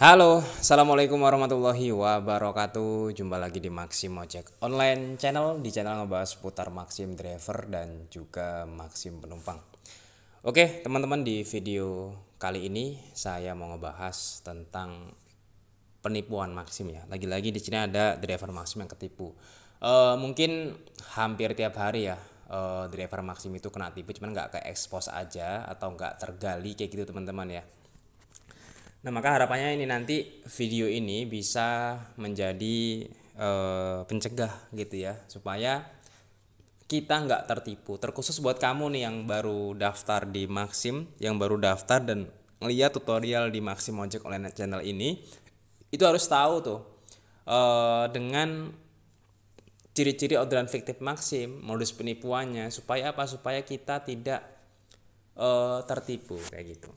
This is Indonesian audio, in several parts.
Halo, assalamualaikum warahmatullahi wabarakatuh. Jumpa lagi di Maxim Ojek Online Channel. Di channel ngebahas seputar Maxim Driver dan juga Maxim Penumpang. Oke, teman-teman di video kali ini saya mau ngebahas tentang penipuan Maxim ya. Lagi-lagi di sini ada driver Maxim yang ketipu. E, mungkin hampir tiap hari ya e, driver Maxim itu kena tipu, cuman nggak ke expose aja atau nggak tergali kayak gitu teman-teman ya Nah, maka harapannya ini nanti video ini bisa menjadi e, pencegah gitu ya, supaya kita nggak tertipu. Terkhusus buat kamu nih yang baru daftar di Maxim, yang baru daftar dan ngeliat tutorial di Maxim Ojek Online Channel ini, itu harus tahu tuh e, dengan ciri-ciri orderan fiktif Maxim, modus penipuannya, supaya apa? Supaya kita tidak e, tertipu kayak gitu.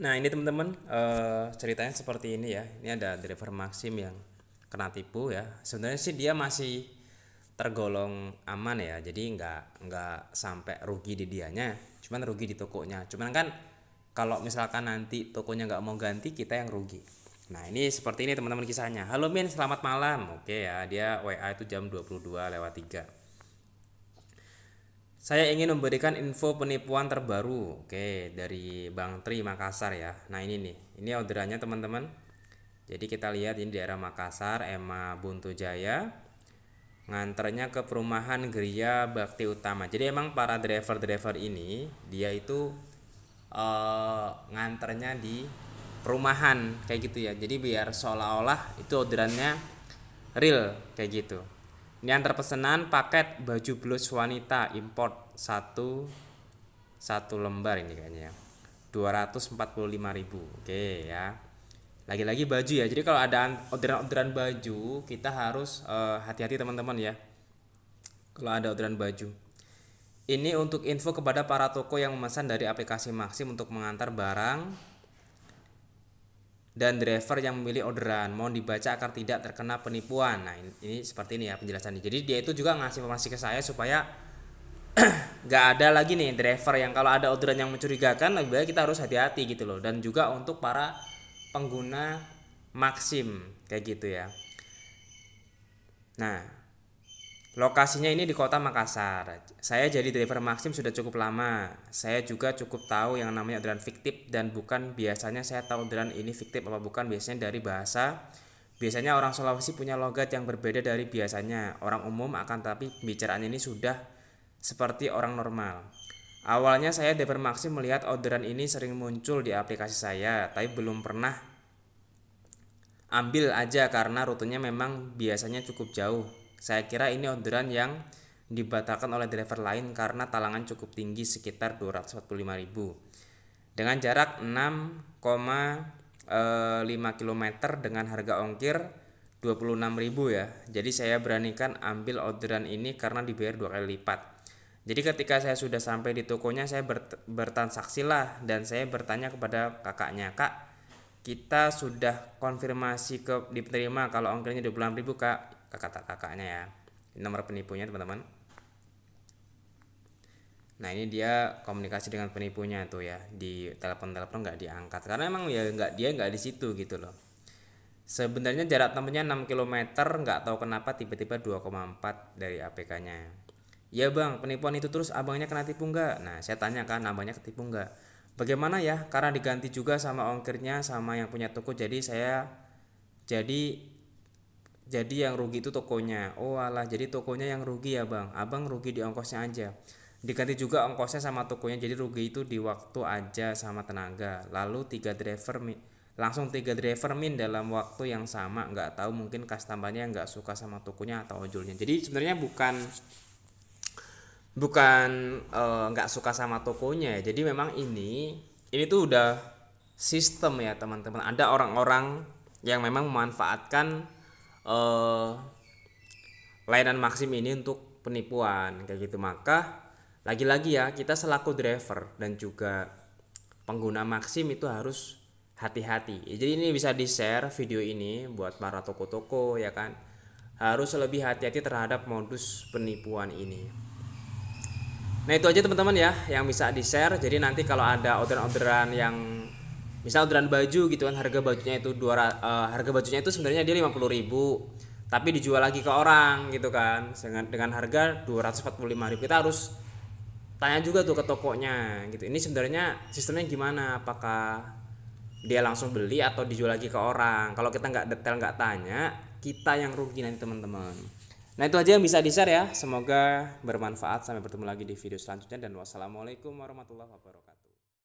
Nah ini teman-teman uh, ceritanya seperti ini ya. Ini ada driver Maxim yang kena tipu ya. Sebenarnya sih dia masih tergolong aman ya. Jadi nggak nggak sampai rugi di dianya. Cuman rugi di tokonya. Cuman kan kalau misalkan nanti tokonya nggak mau ganti kita yang rugi. Nah ini seperti ini teman-teman kisahnya. Halo Min selamat malam. Oke ya dia WA itu jam 22 lewat 3 saya ingin memberikan info penipuan terbaru. Oke, dari Bang Tri Makassar ya. Nah, ini nih. Ini orderannya teman-teman. Jadi kita lihat ini daerah Makassar, Ema Buntu Jaya. Nganternya ke perumahan Geria Bakti Utama. Jadi emang para driver-driver ini dia itu uh, nganternya di perumahan kayak gitu ya. Jadi biar seolah-olah itu orderannya real kayak gitu. Ini antar pesanan paket baju blus wanita import satu satu lembar ini kayaknya ya. 245.000. Oke ya. Lagi-lagi baju ya. Jadi kalau ada orderan-orderan baju, kita harus eh, hati-hati uh, teman-teman ya. Kalau ada orderan baju. Ini untuk info kepada para toko yang memesan dari aplikasi Maxim untuk mengantar barang dan driver yang memilih orderan mohon dibaca agar tidak terkena penipuan nah ini, ini seperti ini ya penjelasannya jadi dia itu juga ngasih informasi ke saya supaya nggak ada lagi nih driver yang kalau ada orderan yang mencurigakan lebih baik kita harus hati-hati gitu loh dan juga untuk para pengguna maksim kayak gitu ya nah Lokasinya ini di kota Makassar. Saya jadi driver Maxim sudah cukup lama. Saya juga cukup tahu yang namanya orderan fiktif dan bukan biasanya saya tahu orderan ini fiktif apa bukan biasanya dari bahasa. Biasanya orang Sulawesi punya logat yang berbeda dari biasanya. Orang umum akan tapi pembicaraan ini sudah seperti orang normal. Awalnya saya driver Maxim melihat orderan ini sering muncul di aplikasi saya, tapi belum pernah ambil aja karena rutenya memang biasanya cukup jauh. Saya kira ini orderan yang dibatalkan oleh driver lain karena talangan cukup tinggi sekitar 245.000 dengan jarak 6,5 km dengan harga ongkir 26.000 ya. Jadi saya beranikan ambil orderan ini karena dibayar dua kali lipat. Jadi ketika saya sudah sampai di tokonya saya bert bertransaksi lah dan saya bertanya kepada kakaknya, "Kak, kita sudah konfirmasi ke diterima kalau ongkirnya 26.000, Kak kakak-kakaknya ya nomor penipunya teman-teman nah ini dia komunikasi dengan penipunya tuh ya di telepon-telepon nggak diangkat karena emang ya nggak dia nggak di situ gitu loh sebenarnya jarak temennya 6 km nggak tahu kenapa tiba-tiba 2,4 dari APK-nya ya bang penipuan itu terus abangnya kena tipu nggak nah saya tanya kan abangnya ketipu nggak bagaimana ya karena diganti juga sama ongkirnya sama yang punya toko jadi saya jadi jadi yang rugi itu tokonya oh alah jadi tokonya yang rugi ya bang abang rugi di ongkosnya aja diganti juga ongkosnya sama tokonya jadi rugi itu di waktu aja sama tenaga lalu tiga driver langsung tiga driver min dalam waktu yang sama nggak tahu mungkin customernya nggak suka sama tokonya atau ojolnya jadi sebenarnya bukan bukan eh, nggak e, suka sama tokonya ya. jadi memang ini ini tuh udah sistem ya teman-teman ada orang-orang yang memang memanfaatkan eh, layanan maksim ini untuk penipuan kayak gitu maka lagi-lagi ya kita selaku driver dan juga pengguna maksim itu harus hati-hati ya, jadi ini bisa di share video ini buat para toko-toko ya kan harus lebih hati-hati terhadap modus penipuan ini nah itu aja teman-teman ya yang bisa di share jadi nanti kalau ada orderan-orderan yang misal orderan baju gitu kan harga bajunya itu dua uh, harga bajunya itu sebenarnya dia lima puluh ribu tapi dijual lagi ke orang gitu kan dengan dengan harga dua ratus empat puluh lima ribu kita harus tanya juga tuh ke tokonya gitu ini sebenarnya sistemnya gimana apakah dia langsung beli atau dijual lagi ke orang kalau kita nggak detail nggak tanya kita yang rugi nanti teman-teman nah itu aja yang bisa di share ya semoga bermanfaat sampai bertemu lagi di video selanjutnya dan wassalamualaikum warahmatullahi wabarakatuh